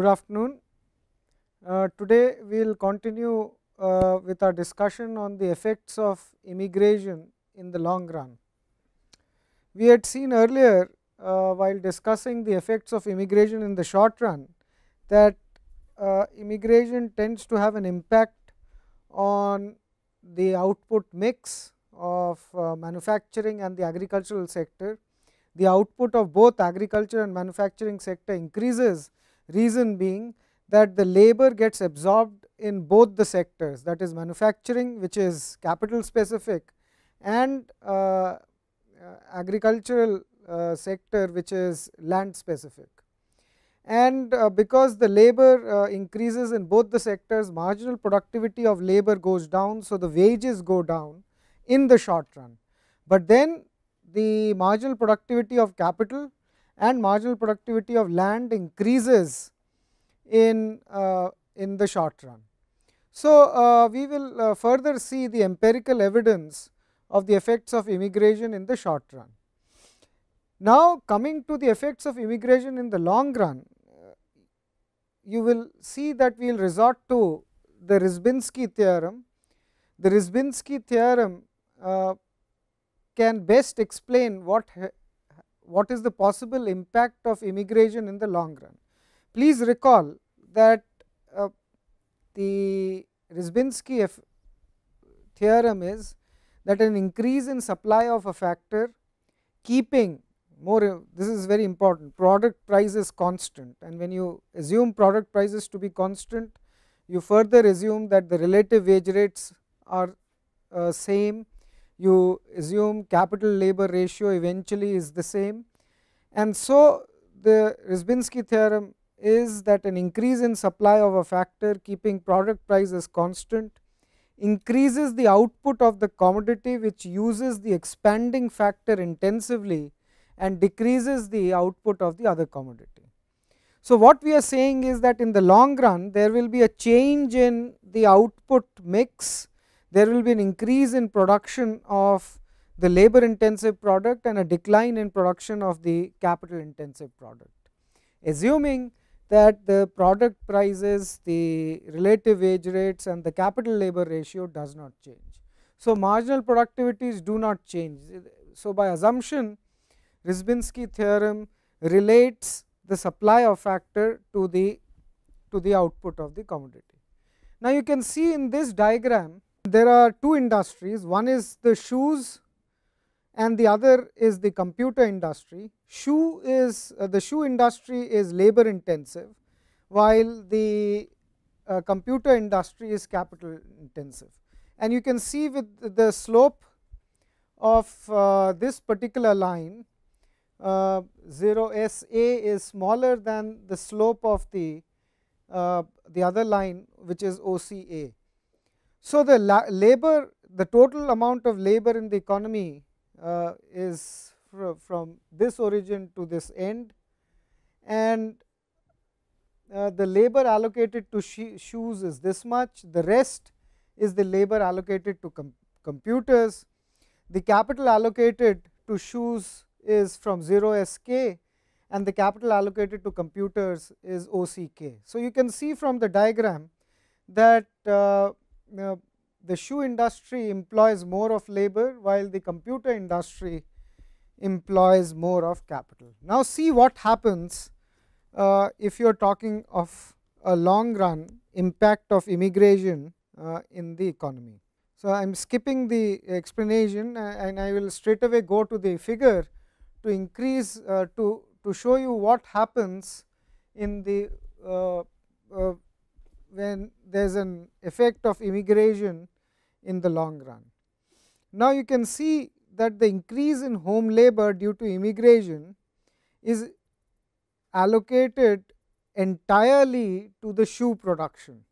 Good afternoon. Uh, today we will continue uh, with our discussion on the effects of immigration in the long run. We had seen earlier uh, while discussing the effects of immigration in the short run that uh, immigration tends to have an impact on the output mix of uh, manufacturing and the agricultural sector. The output of both agriculture and manufacturing sector increases reason being that the labor gets absorbed in both the sectors that is manufacturing which is capital specific and uh, uh agricultural uh, sector which is land specific. And uh, because the labor uh, increases in both the sectors marginal productivity of labor goes down. So, the wages go down in the short run, but then the marginal productivity of capital and marginal productivity of land increases in, uh, in the short run. So, uh, we will uh, further see the empirical evidence of the effects of immigration in the short run. Now, coming to the effects of immigration in the long run, uh, you will see that we will resort to the Risbinsky theorem. The Risbinsky theorem uh, can best explain what what is the possible impact of immigration in the long run. Please recall that uh, the Rizbinski theorem is that an increase in supply of a factor keeping more this is very important product price is constant and when you assume product prices to be constant you further assume that the relative wage rates are uh, same you assume capital labor ratio eventually is the same. And so, the Risbinsky theorem is that an increase in supply of a factor keeping product prices constant increases the output of the commodity which uses the expanding factor intensively and decreases the output of the other commodity. So, what we are saying is that in the long run there will be a change in the output mix there will be an increase in production of the labor intensive product and a decline in production of the capital intensive product. Assuming that the product prices, the relative wage rates and the capital labor ratio does not change. So, marginal productivities do not change. So, by assumption Risbinsky theorem relates the supply of factor to the to the output of the commodity. Now, you can see in this diagram there are two industries one is the shoes and the other is the computer industry. Shoe is uh, the shoe industry is labor intensive while the uh, computer industry is capital intensive and you can see with the slope of uh, this particular line uh, 0 S A is smaller than the slope of the uh, the other line which is O C A. So, the la labor the total amount of labor in the economy uh, is fr from this origin to this end and uh, the labor allocated to shoes is this much, the rest is the labor allocated to com computers, the capital allocated to shoes is from 0 SK and the capital allocated to computers is OCK. So, you can see from the diagram that uh, uh, the shoe industry employs more of labor while the computer industry employs more of capital. Now, see what happens uh, if you are talking of a long run impact of immigration uh, in the economy. So, I am skipping the explanation uh, and I will straight away go to the figure to increase uh, to, to show you what happens in the uh, when there is an effect of immigration in the long run. Now, you can see that the increase in home labor due to immigration is allocated entirely to the shoe production.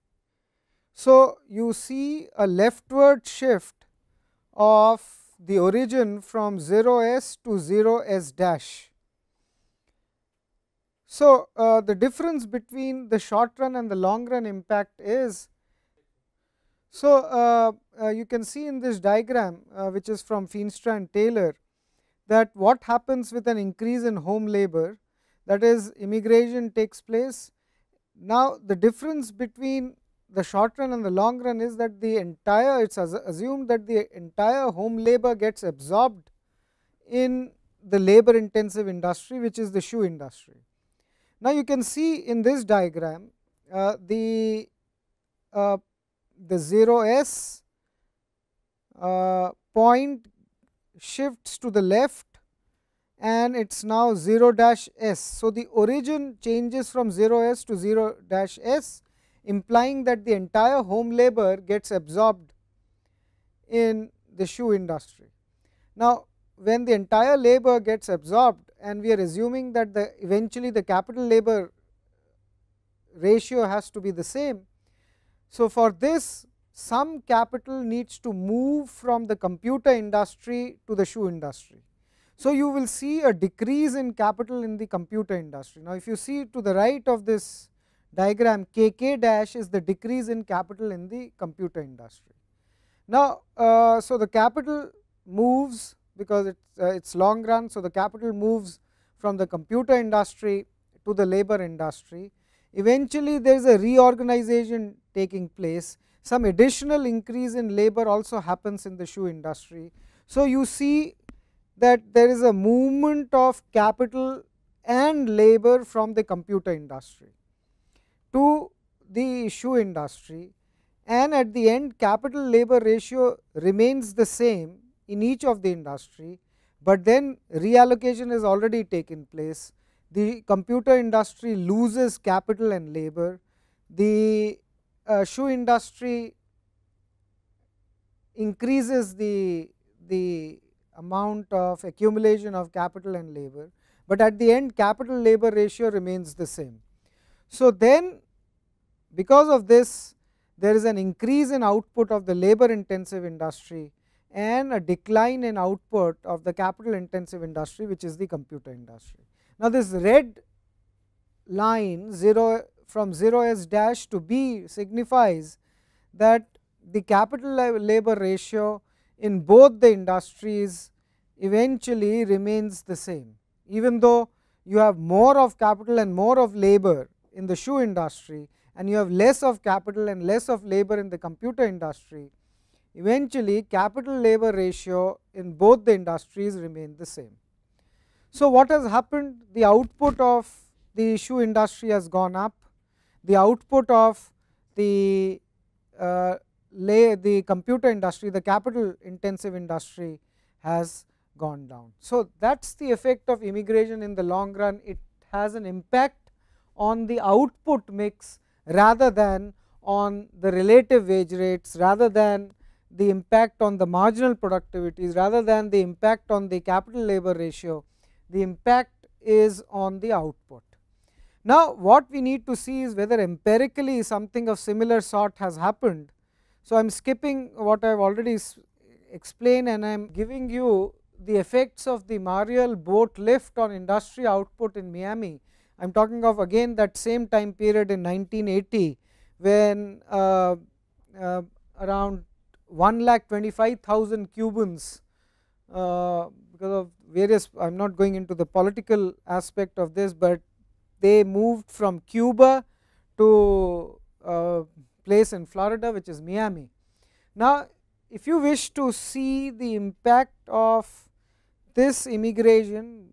So, you see a leftward shift of the origin from 0 s to 0 s dash so, uh, the difference between the short run and the long run impact is. So, uh, uh, you can see in this diagram uh, which is from Feenstra and Taylor that what happens with an increase in home labor that is immigration takes place. Now, the difference between the short run and the long run is that the entire it is assumed that the entire home labor gets absorbed in the labor intensive industry which is the shoe industry. Now, you can see in this diagram uh, the uh, the 0 s uh, point shifts to the left and it is now 0 dash s. So, the origin changes from 0 s to 0 dash s implying that the entire home labor gets absorbed in the shoe industry. Now, when the entire labor gets absorbed and we are assuming that the eventually the capital labor ratio has to be the same. So, for this some capital needs to move from the computer industry to the shoe industry. So, you will see a decrease in capital in the computer industry. Now, if you see to the right of this diagram KK dash is the decrease in capital in the computer industry. Now, uh, so the capital moves because it's uh, it's long run. So the capital moves from the computer industry to the labor industry. Eventually, there is a reorganization taking place. Some additional increase in labor also happens in the shoe industry. So you see that there is a movement of capital and labor from the computer industry to the shoe industry and at the end capital labor ratio remains the same in each of the industry, but then reallocation has already taken place. The computer industry loses capital and labor, the uh, shoe industry increases the, the amount of accumulation of capital and labor, but at the end capital labor ratio remains the same. So, then because of this there is an increase in output of the labor intensive industry and a decline in output of the capital intensive industry which is the computer industry. Now, this red line 0 from 0 s dash to b signifies that the capital labor ratio in both the industries eventually remains the same. Even though you have more of capital and more of labor in the shoe industry and you have less of capital and less of labor in the computer industry, Eventually, capital labor ratio in both the industries remained the same. So, what has happened? The output of the shoe industry has gone up, the output of the uh, lay the computer industry, the capital intensive industry has gone down. So, that is the effect of immigration in the long run, it has an impact on the output mix rather than on the relative wage rates rather than the impact on the marginal productivities rather than the impact on the capital labor ratio, the impact is on the output. Now, what we need to see is whether empirically something of similar sort has happened. So, I am skipping what I have already explained and I am giving you the effects of the Mariel boat lift on industry output in Miami. I am talking of again that same time period in 1980 when uh, uh, around 1 lakh 25,000 Cubans uh, because of various I am not going into the political aspect of this, but they moved from Cuba to a uh, place in Florida which is Miami. Now, if you wish to see the impact of this immigration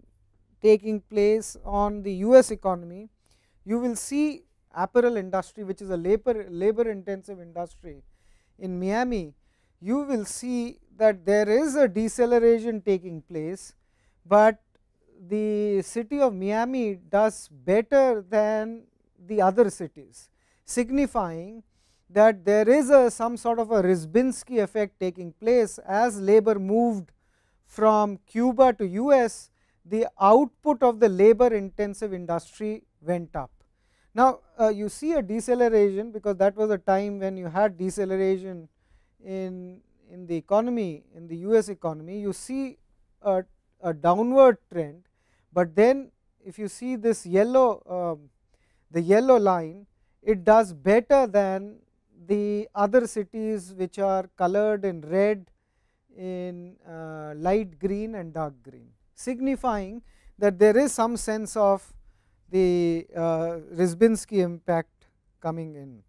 taking place on the US economy, you will see apparel industry which is a labor, labor intensive industry in Miami you will see that there is a deceleration taking place, but the city of Miami does better than the other cities, signifying that there is a some sort of a Risbinsky effect taking place as labor moved from Cuba to US, the output of the labor intensive industry went up. Now, uh, you see a deceleration because that was a time when you had deceleration in, in the economy, in the US economy, you see a, a downward trend, but then if you see this yellow, um, the yellow line, it does better than the other cities which are colored in red, in uh, light green and dark green, signifying that there is some sense of the uh, impact coming in.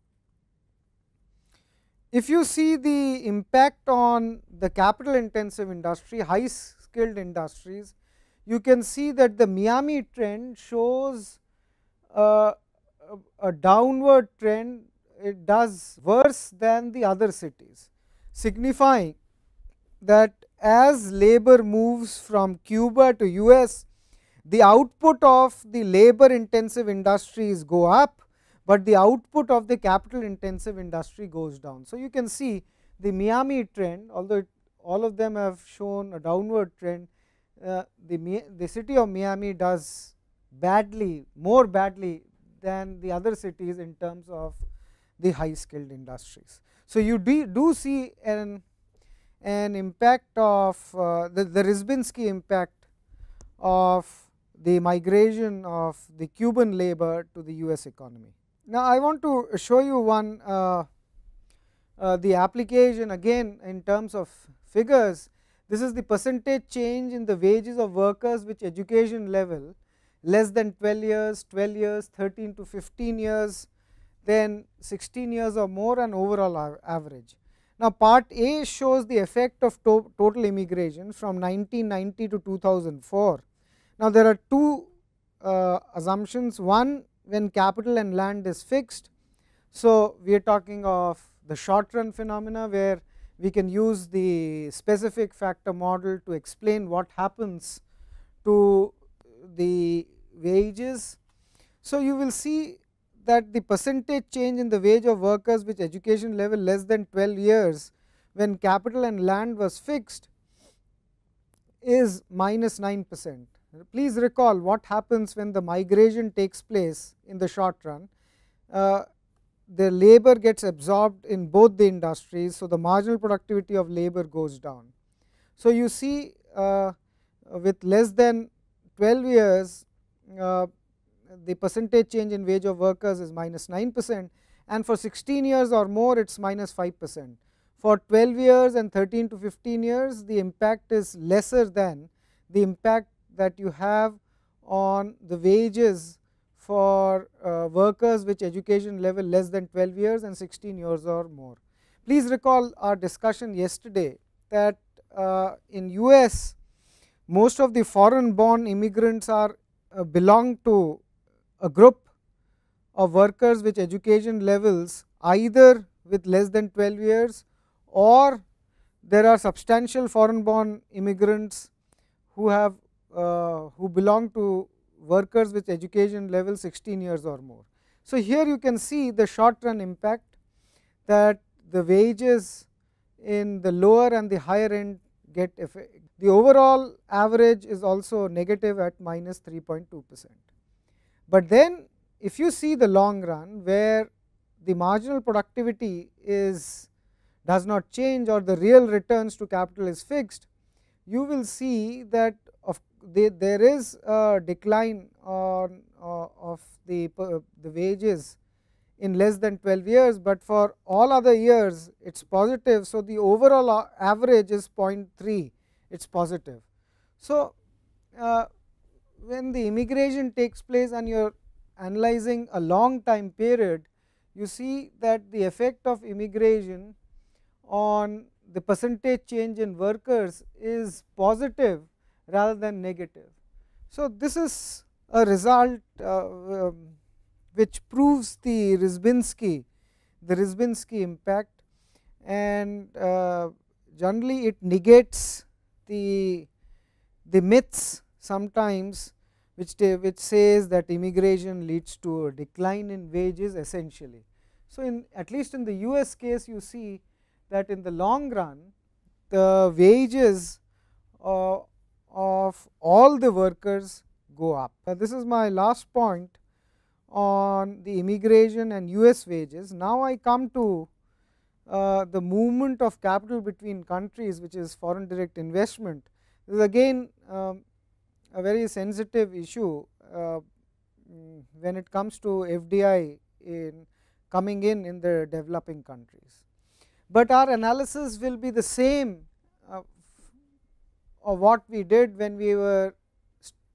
If you see the impact on the capital intensive industry, high skilled industries, you can see that the Miami trend shows uh, a, a downward trend, it does worse than the other cities, signifying that as labor moves from Cuba to US, the output of the labor intensive industries go up, but the output of the capital intensive industry goes down. So, you can see the Miami trend although it, all of them have shown a downward trend, uh, the, the city of Miami does badly more badly than the other cities in terms of the high skilled industries. So, you do, do see an, an impact of uh, the, the Risbinsky impact of the migration of the Cuban labor to the US economy. Now, I want to show you one uh, uh, the application again in terms of figures. This is the percentage change in the wages of workers which education level less than 12 years, 12 years, 13 to 15 years, then 16 years or more and overall average. Now, part A shows the effect of to total immigration from 1990 to 2004. Now, there are two uh, assumptions. One when capital and land is fixed. So, we are talking of the short run phenomena where we can use the specific factor model to explain what happens to the wages. So, you will see that the percentage change in the wage of workers which education level less than 12 years when capital and land was fixed is minus 9 percent. Please recall what happens when the migration takes place in the short run. Uh, the labor gets absorbed in both the industries. So, the marginal productivity of labor goes down. So, you see uh, with less than 12 years uh, the percentage change in wage of workers is minus 9 percent and for 16 years or more it is minus 5 percent. For 12 years and 13 to 15 years the impact is lesser than the impact that you have on the wages for uh, workers which education level less than 12 years and 16 years or more. Please recall our discussion yesterday that uh, in US most of the foreign born immigrants are uh, belong to a group of workers which education levels either with less than 12 years or there are substantial foreign born immigrants who have uh, who belong to workers with education level 16 years or more. So, here you can see the short run impact that the wages in the lower and the higher end get effect. The overall average is also negative at minus 3.2 percent. But then if you see the long run where the marginal productivity is does not change or the real returns to capital is fixed, you will see that they, there is a decline on, uh, of the, the wages in less than 12 years, but for all other years it is positive. So, the overall uh, average is 0.3 it is positive. So, uh, when the immigration takes place and you are analyzing a long time period, you see that the effect of immigration on the percentage change in workers is positive rather than negative. So, this is a result uh, um, which proves the Risbinsky, the Risbinsky impact and uh, generally it negates the, the myths sometimes which, which says that immigration leads to a decline in wages essentially. So, in at least in the US case you see that in the long run the wages uh, of all the workers go up. Now, this is my last point on the immigration and US wages. Now, I come to uh, the movement of capital between countries which is foreign direct investment. This is again um, a very sensitive issue uh, when it comes to FDI in coming in in the developing countries. But our analysis will be the same or what we did when we were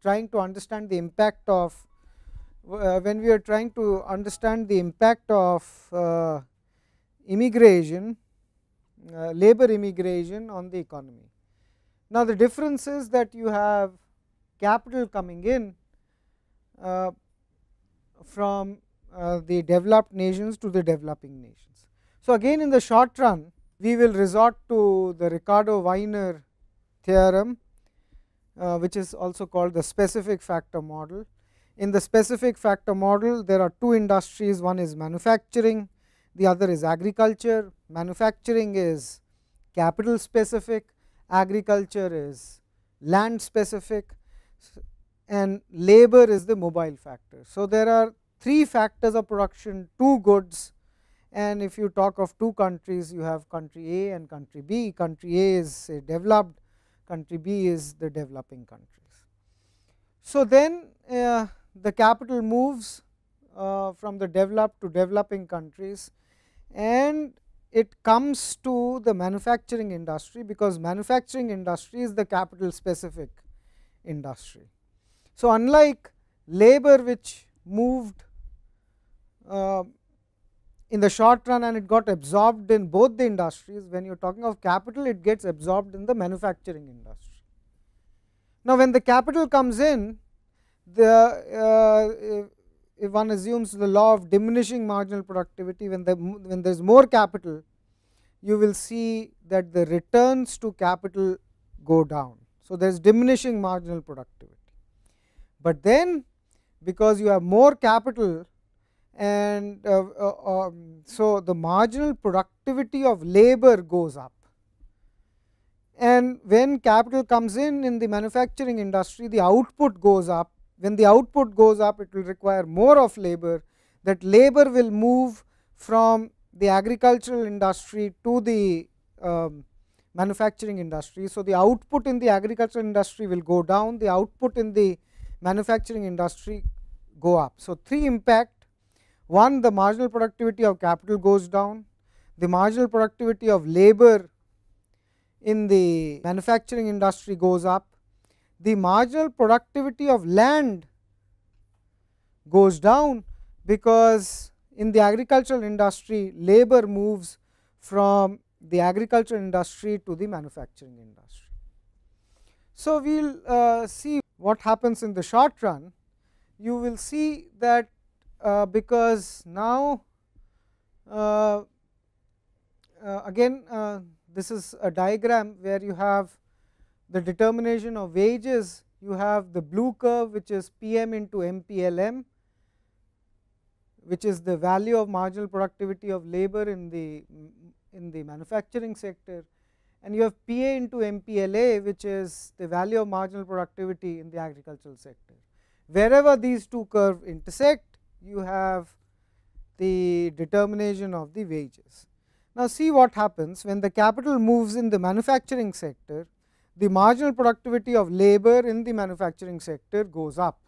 trying to understand the impact of uh, when we were trying to understand the impact of uh, immigration, uh, labor immigration on the economy. Now, the difference is that you have capital coming in uh, from uh, the developed nations to the developing nations. So, again in the short run, we will resort to the Ricardo Weiner theorem uh, which is also called the specific factor model. In the specific factor model there are two industries one is manufacturing the other is agriculture. Manufacturing is capital specific, agriculture is land specific and labor is the mobile factor. So, there are three factors of production two goods and if you talk of two countries you have country A and country B. Country A is say developed country B is the developing countries. So, then uh, the capital moves uh, from the developed to developing countries and it comes to the manufacturing industry because manufacturing industry is the capital specific industry. So, unlike labor which moved uh, in the short run and it got absorbed in both the industries. When you are talking of capital, it gets absorbed in the manufacturing industry. Now, when the capital comes in, the uh, if one assumes the law of diminishing marginal productivity, when the when there is more capital, you will see that the returns to capital go down. So, there is diminishing marginal productivity, but then because you have more capital and uh, uh, um, so the marginal productivity of labor goes up. And when capital comes in in the manufacturing industry, the output goes up. When the output goes up, it will require more of labor. That labor will move from the agricultural industry to the um, manufacturing industry. So, the output in the agricultural industry will go down, the output in the manufacturing industry go up. So, three impact one the marginal productivity of capital goes down, the marginal productivity of labor in the manufacturing industry goes up, the marginal productivity of land goes down because in the agricultural industry labor moves from the agricultural industry to the manufacturing industry. So, we will uh, see what happens in the short run. You will see that uh, because now uh, uh again uh, this is a diagram where you have the determination of wages you have the blue curve which is PM into MPLM which is the value of marginal productivity of labor in the in the manufacturing sector and you have PA into MPLA which is the value of marginal productivity in the agricultural sector. Wherever these two curves intersect you have the determination of the wages. Now, see what happens when the capital moves in the manufacturing sector, the marginal productivity of labor in the manufacturing sector goes up.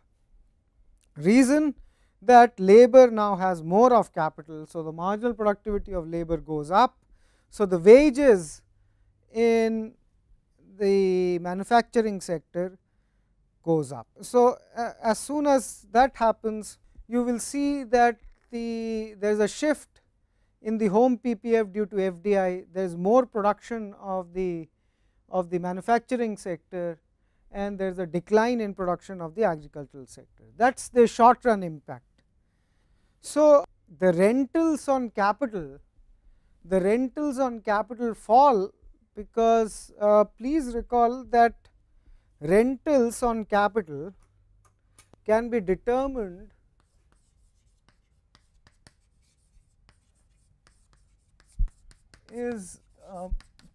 Reason that labor now has more of capital. So, the marginal productivity of labor goes up. So, the wages in the manufacturing sector goes up. So, uh, as soon as that happens you will see that the there is a shift in the home PPF due to FDI, there is more production of the of the manufacturing sector and there is a decline in production of the agricultural sector. That is the short run impact. So, the rentals on capital, the rentals on capital fall because uh, please recall that rentals on capital can be determined is uh,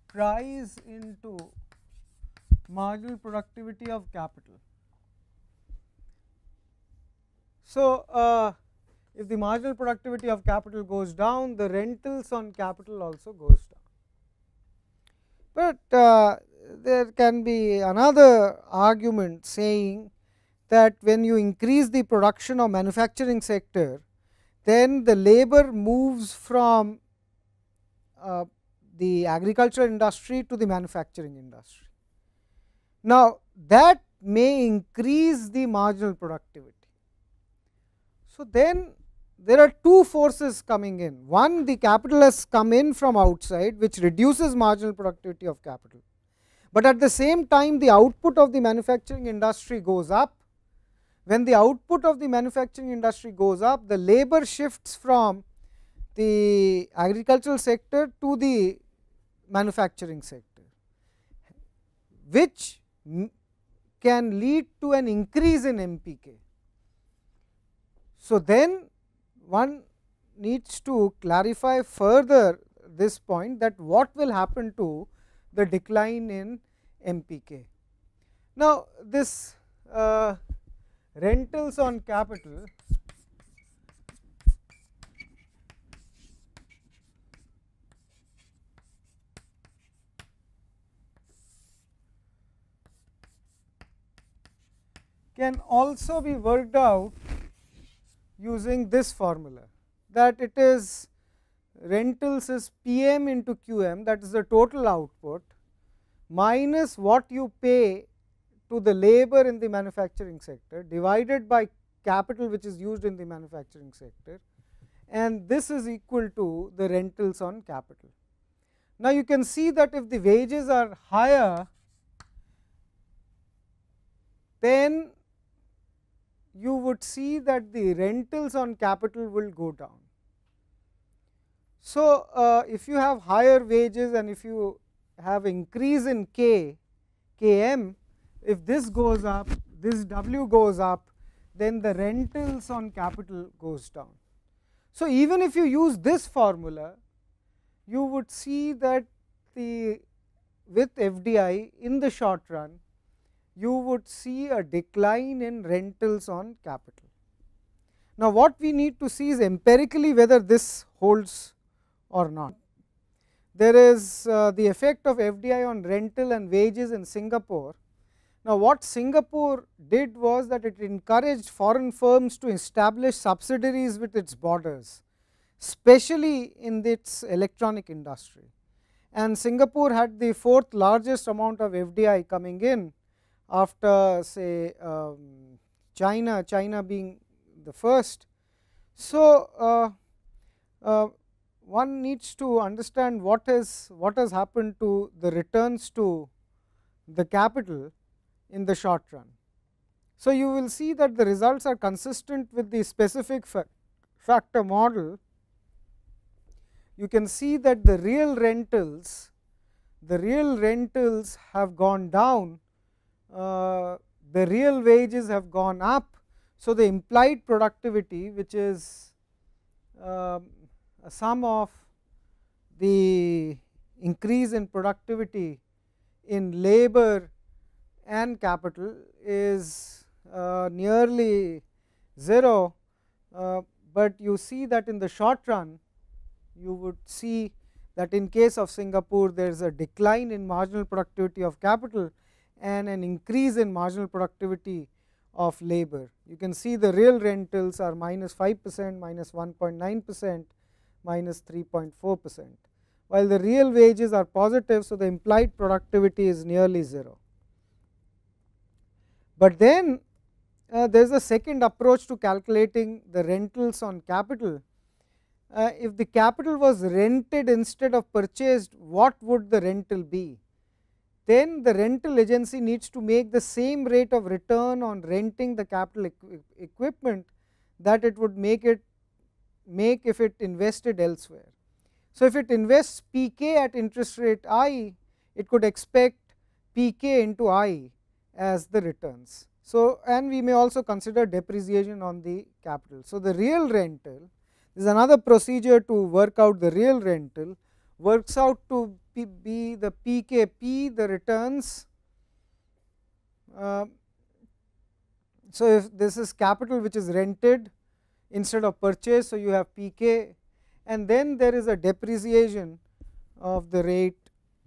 price into marginal productivity of capital. So, uh, if the marginal productivity of capital goes down, the rentals on capital also goes down. But uh, there can be another argument saying that when you increase the production of manufacturing sector, then the labor moves from uh, the agricultural industry to the manufacturing industry. Now, that may increase the marginal productivity. So, then there are two forces coming in. One, the capitalists come in from outside, which reduces marginal productivity of capital. But at the same time, the output of the manufacturing industry goes up. When the output of the manufacturing industry goes up, the labor shifts from the agricultural sector to the manufacturing sector, which can lead to an increase in MPK. So, then one needs to clarify further this point that what will happen to the decline in MPK. Now, this uh, rentals on capital can also be worked out using this formula that it is rentals is P m into Q m that is the total output minus what you pay to the labor in the manufacturing sector divided by capital which is used in the manufacturing sector and this is equal to the rentals on capital. Now, you can see that if the wages are higher then you would see that the rentals on capital will go down. So, uh, if you have higher wages and if you have increase in k, km, if this goes up, this w goes up, then the rentals on capital goes down. So, even if you use this formula, you would see that the with FDI in the short run, you would see a decline in rentals on capital. Now, what we need to see is empirically whether this holds or not. There is uh, the effect of FDI on rental and wages in Singapore. Now, what Singapore did was that it encouraged foreign firms to establish subsidiaries with its borders, especially in its electronic industry. And Singapore had the fourth largest amount of FDI coming in after say um, China, China being the first. So, uh, uh, one needs to understand what is what has happened to the returns to the capital in the short run. So, you will see that the results are consistent with the specific fa factor model. You can see that the real rentals, the real rentals have gone down uh, the real wages have gone up. So, the implied productivity which is um, a sum of the increase in productivity in labor and capital is uh, nearly 0, uh, but you see that in the short run you would see that in case of Singapore there is a decline in marginal productivity of capital and an increase in marginal productivity of labor. You can see the real rentals are minus 5 percent, minus 1.9 percent, minus 3.4 percent, while the real wages are positive. So, the implied productivity is nearly 0. But then uh, there is a second approach to calculating the rentals on capital. Uh, if the capital was rented instead of purchased, what would the rental be? then the rental agency needs to make the same rate of return on renting the capital equipment that it would make it make if it invested elsewhere. So, if it invests pk at interest rate i, it could expect pk into i as the returns. So, and we may also consider depreciation on the capital. So, the real rental is another procedure to work out the real rental works out to be the PKP the returns. Uh, so, if this is capital which is rented instead of purchase, so you have PK and then there is a depreciation of the rate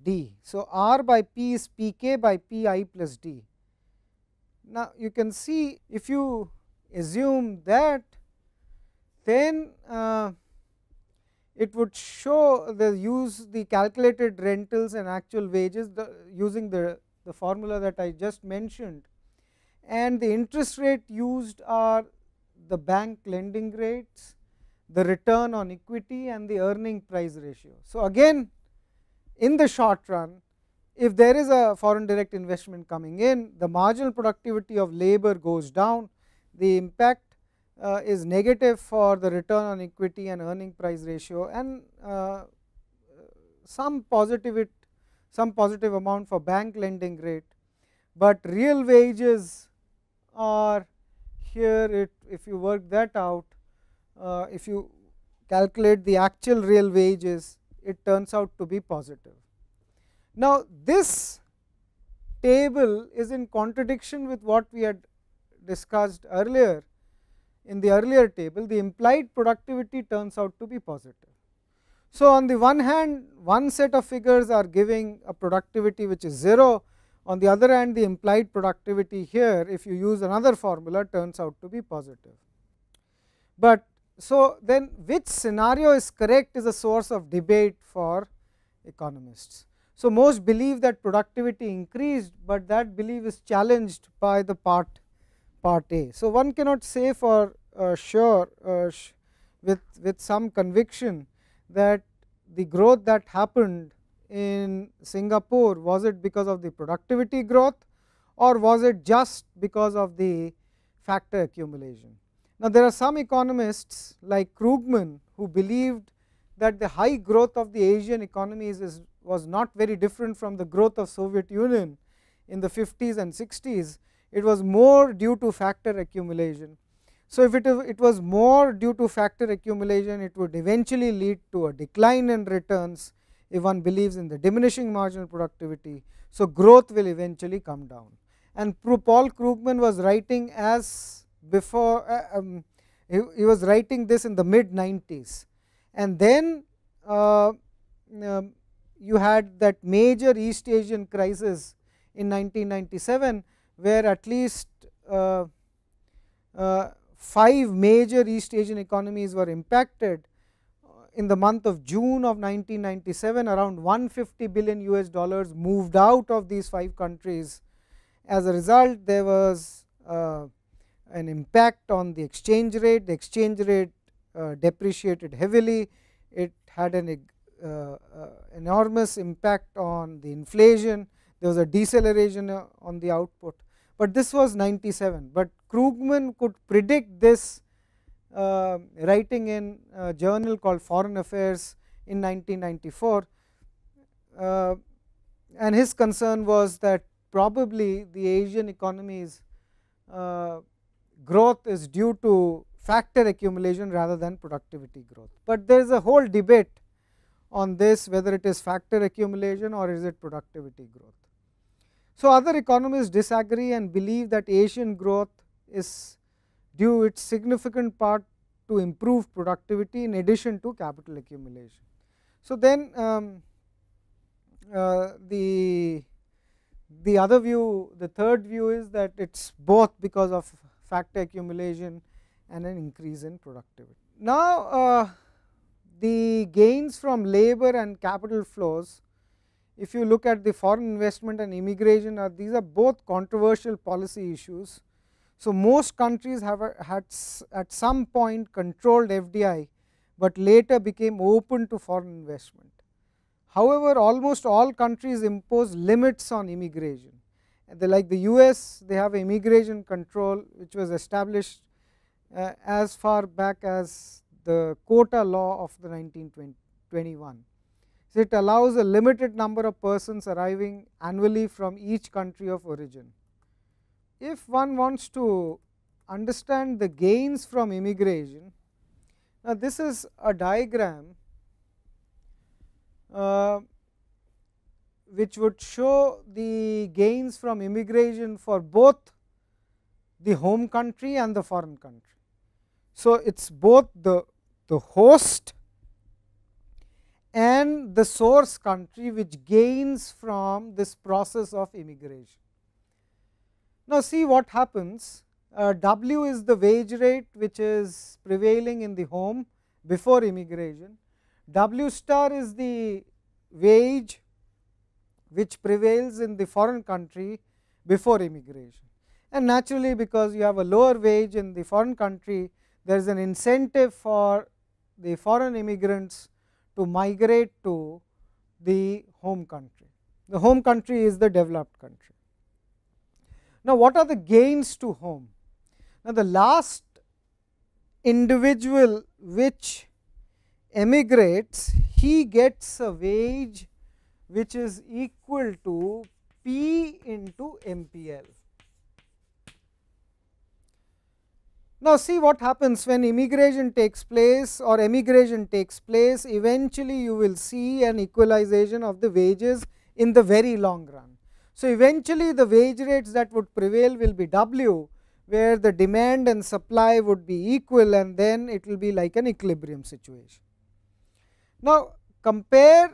D. So, R by P is PK by PI plus D. Now, you can see if you assume that then uh, it would show the use the calculated rentals and actual wages the using the, the formula that I just mentioned and the interest rate used are the bank lending rates, the return on equity and the earning price ratio. So, again in the short run if there is a foreign direct investment coming in the marginal productivity of labor goes down the impact uh, is negative for the return on equity and earning price ratio and uh, some positive it some positive amount for bank lending rate, but real wages are here it if you work that out uh, if you calculate the actual real wages it turns out to be positive. Now, this table is in contradiction with what we had discussed earlier in the earlier table the implied productivity turns out to be positive. So, on the one hand one set of figures are giving a productivity which is 0, on the other hand the implied productivity here if you use another formula turns out to be positive. But so then which scenario is correct is a source of debate for economists. So, most believe that productivity increased, but that belief is challenged by the part part A. So, one cannot say for uh, sure uh, with, with some conviction that the growth that happened in Singapore was it because of the productivity growth or was it just because of the factor accumulation. Now, there are some economists like Krugman who believed that the high growth of the Asian economies is, was not very different from the growth of Soviet Union in the 50s and 60s it was more due to factor accumulation. So, if it, it was more due to factor accumulation, it would eventually lead to a decline in returns if one believes in the diminishing marginal productivity. So, growth will eventually come down and Paul Krugman was writing as before uh, um, he, he, was writing this in the mid 90s and then uh, um, you had that major East Asian crisis in 1997 where at least uh, uh, 5 major East Asian economies were impacted uh, in the month of June of 1997 around 150 billion US dollars moved out of these 5 countries. As a result there was uh, an impact on the exchange rate, the exchange rate uh, depreciated heavily, it had an uh, enormous impact on the inflation, there was a deceleration on the output but this was 97, but Krugman could predict this uh, writing in a journal called Foreign Affairs in 1994 uh, and his concern was that probably the Asian economies uh, growth is due to factor accumulation rather than productivity growth. But there is a whole debate on this whether it is factor accumulation or is it productivity growth. So, other economists disagree and believe that Asian growth is due its significant part to improved productivity in addition to capital accumulation. So, then um, uh, the the other view the third view is that it is both because of factor accumulation and an increase in productivity. Now, uh, the gains from labor and capital flows if you look at the foreign investment and immigration uh, these are both controversial policy issues. So, most countries have uh, had at some point controlled FDI, but later became open to foreign investment. However, almost all countries impose limits on immigration. like the US, they have immigration control which was established uh, as far back as the quota law of the 1921. So, it allows a limited number of persons arriving annually from each country of origin. If one wants to understand the gains from immigration, now this is a diagram uh, which would show the gains from immigration for both the home country and the foreign country. So, it is both the, the host and the source country which gains from this process of immigration. Now, see what happens uh, W is the wage rate which is prevailing in the home before immigration, W star is the wage which prevails in the foreign country before immigration. And naturally, because you have a lower wage in the foreign country, there is an incentive for the foreign immigrants to migrate to the home country. The home country is the developed country. Now, what are the gains to home? Now, the last individual which emigrates, he gets a wage which is equal to P into MPL. Now, see what happens when immigration takes place or emigration takes place, eventually you will see an equalization of the wages in the very long run. So, eventually the wage rates that would prevail will be W, where the demand and supply would be equal and then it will be like an equilibrium situation. Now, compare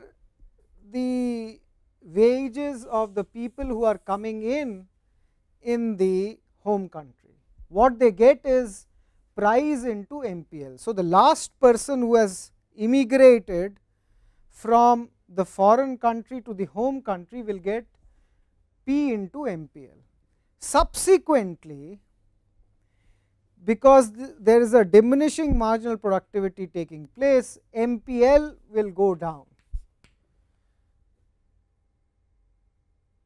the wages of the people who are coming in in the home country what they get is price into MPL. So, the last person who has immigrated from the foreign country to the home country will get P into MPL. Subsequently, because th there is a diminishing marginal productivity taking place, MPL will go down.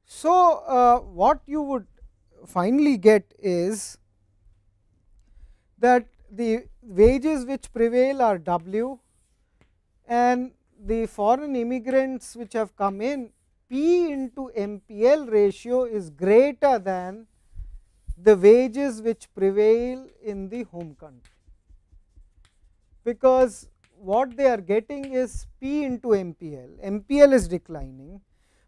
So, uh, what you would finally get is that the wages which prevail are W and the foreign immigrants which have come in P into MPL ratio is greater than the wages which prevail in the home country. Because what they are getting is P into MPL, MPL is declining,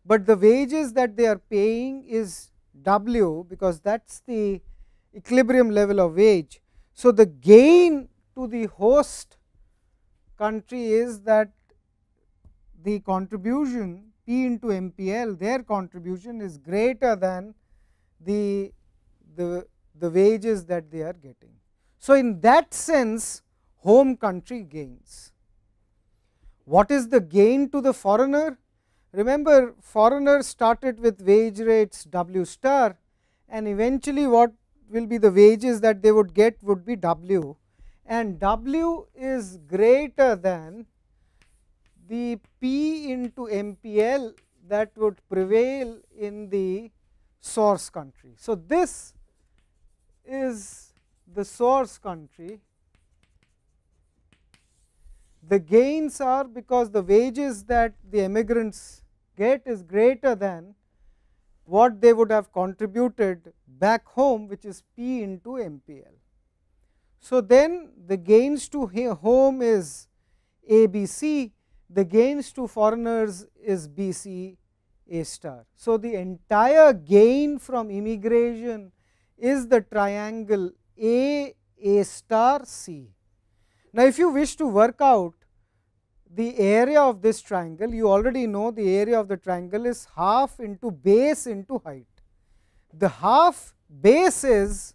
but the wages that they are paying is W because that is the equilibrium level of wage so, the gain to the host country is that the contribution P into MPL, their contribution is greater than the, the, the wages that they are getting. So, in that sense home country gains. What is the gain to the foreigner? Remember foreigner started with wage rates W star and eventually what will be the wages that they would get would be W and W is greater than the P into MPL that would prevail in the source country. So, this is the source country. The gains are because the wages that the emigrants get is greater than what they would have contributed back home which is P into MPL. So, then the gains to home is ABC, the gains to foreigners is BC A star. So, the entire gain from immigration is the triangle A A star C. Now, if you wish to work out the area of this triangle, you already know the area of the triangle is half into base into height. The half base is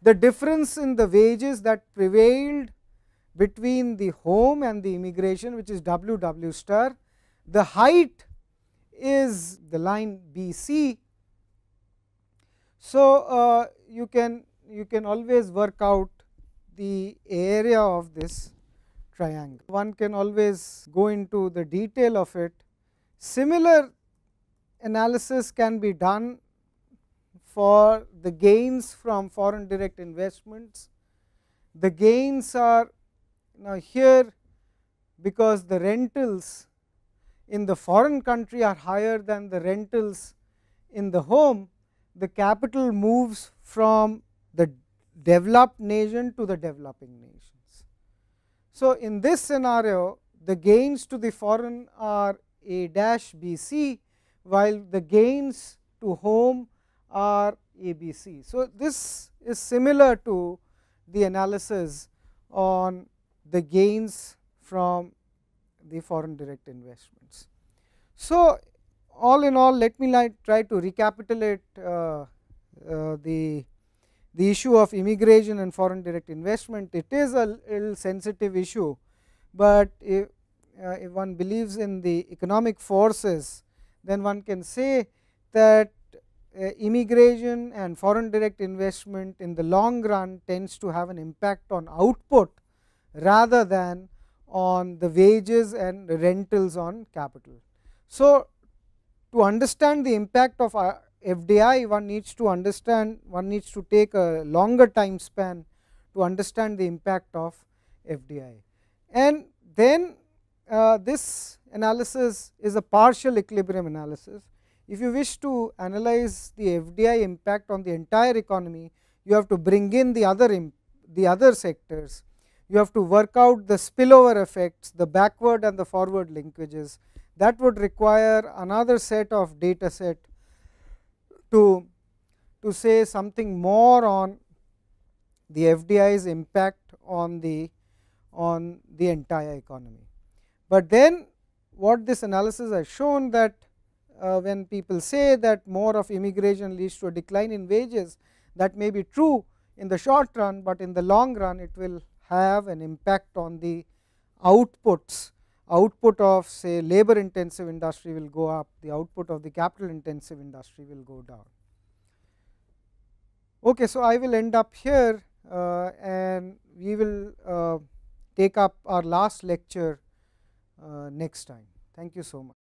the difference in the wages that prevailed between the home and the immigration which is W W star. The height is the line B C. So, uh, you can you can always work out the area of this triangle. One can always go into the detail of it. Similar analysis can be done for the gains from foreign direct investments. The gains are now here because the rentals in the foreign country are higher than the rentals in the home, the capital moves from the developed nation to the developing nation. So, in this scenario the gains to the foreign are A dash B C while the gains to home are A B C. So, this is similar to the analysis on the gains from the foreign direct investments. So, all in all let me like try to recapitulate uh, uh, the the issue of immigration and foreign direct investment, it is a little sensitive issue, but if, uh, if one believes in the economic forces, then one can say that uh, immigration and foreign direct investment in the long run tends to have an impact on output rather than on the wages and rentals on capital. So, to understand the impact of uh, FDI one needs to understand, one needs to take a longer time span to understand the impact of FDI. And then uh, this analysis is a partial equilibrium analysis. If you wish to analyze the FDI impact on the entire economy, you have to bring in the other the other sectors. You have to work out the spillover effects, the backward and the forward linkages. That would require another set of data set to, to say something more on the FDI's impact on the, on the entire economy. But then what this analysis has shown that uh, when people say that more of immigration leads to a decline in wages that may be true in the short run, but in the long run it will have an impact on the outputs output of say labor intensive industry will go up, the output of the capital intensive industry will go down. Okay, so I will end up here uh, and we will uh, take up our last lecture uh, next time. Thank you so much.